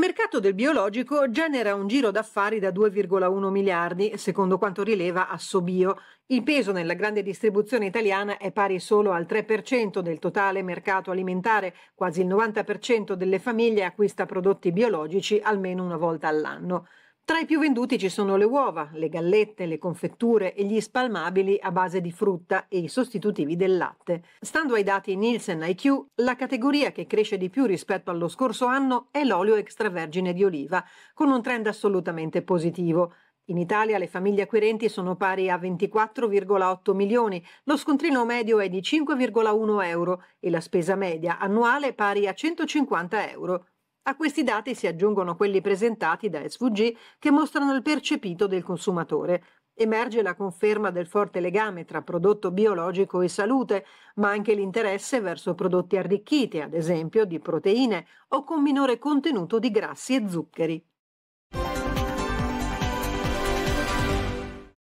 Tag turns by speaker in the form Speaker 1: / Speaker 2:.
Speaker 1: Il mercato del biologico genera un giro d'affari da 2,1 miliardi, secondo quanto rileva Assobio. Il peso nella grande distribuzione italiana è pari solo al 3% del totale mercato alimentare, quasi il 90% delle famiglie acquista prodotti biologici almeno una volta all'anno. Tra i più venduti ci sono le uova, le gallette, le confetture e gli spalmabili a base di frutta e i sostitutivi del latte. Stando ai dati Nielsen IQ, la categoria che cresce di più rispetto allo scorso anno è l'olio extravergine di oliva, con un trend assolutamente positivo. In Italia le famiglie acquirenti sono pari a 24,8 milioni, lo scontrino medio è di 5,1 euro e la spesa media annuale pari a 150 euro. A questi dati si aggiungono quelli presentati da SVG che mostrano il percepito del consumatore. Emerge la conferma del forte legame tra prodotto biologico e salute, ma anche l'interesse verso prodotti arricchiti, ad esempio di proteine o con minore contenuto di grassi e zuccheri.